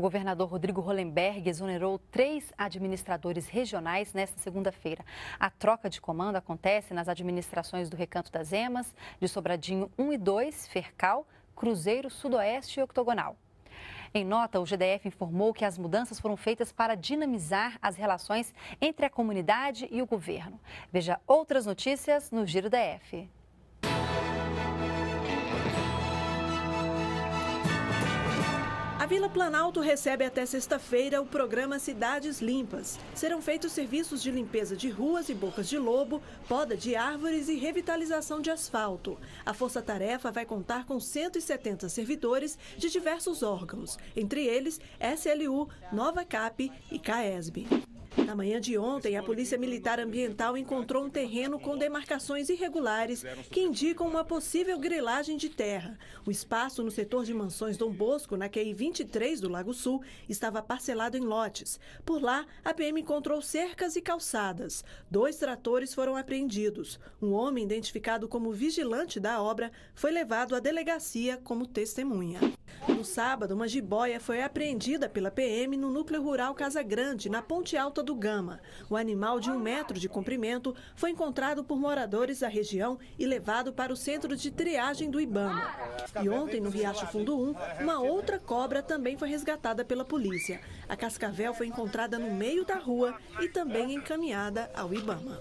O governador Rodrigo Hollenberg exonerou três administradores regionais nesta segunda-feira. A troca de comando acontece nas administrações do Recanto das Emas, de Sobradinho 1 e 2, Fercal, Cruzeiro, Sudoeste e Octogonal. Em nota, o GDF informou que as mudanças foram feitas para dinamizar as relações entre a comunidade e o governo. Veja outras notícias no Giro DF. Vila Planalto recebe até sexta-feira o programa Cidades Limpas. Serão feitos serviços de limpeza de ruas e bocas de lobo, poda de árvores e revitalização de asfalto. A força-tarefa vai contar com 170 servidores de diversos órgãos, entre eles SLU, Nova CAP e CAESB. Na manhã de ontem, a Polícia Militar Ambiental encontrou um terreno com demarcações irregulares que indicam uma possível grilagem de terra. O espaço no setor de mansões Dom Bosco, na QI 23 do Lago Sul, estava parcelado em lotes. Por lá, a PM encontrou cercas e calçadas. Dois tratores foram apreendidos. Um homem, identificado como vigilante da obra, foi levado à delegacia como testemunha. No sábado, uma jiboia foi apreendida pela PM no núcleo rural Casa Grande, na Ponte Alta do Gama. O animal de um metro de comprimento foi encontrado por moradores da região e levado para o centro de triagem do Ibama. E ontem, no Riacho Fundo 1, uma outra cobra também foi resgatada pela polícia. A cascavel foi encontrada no meio da rua e também encaminhada ao Ibama.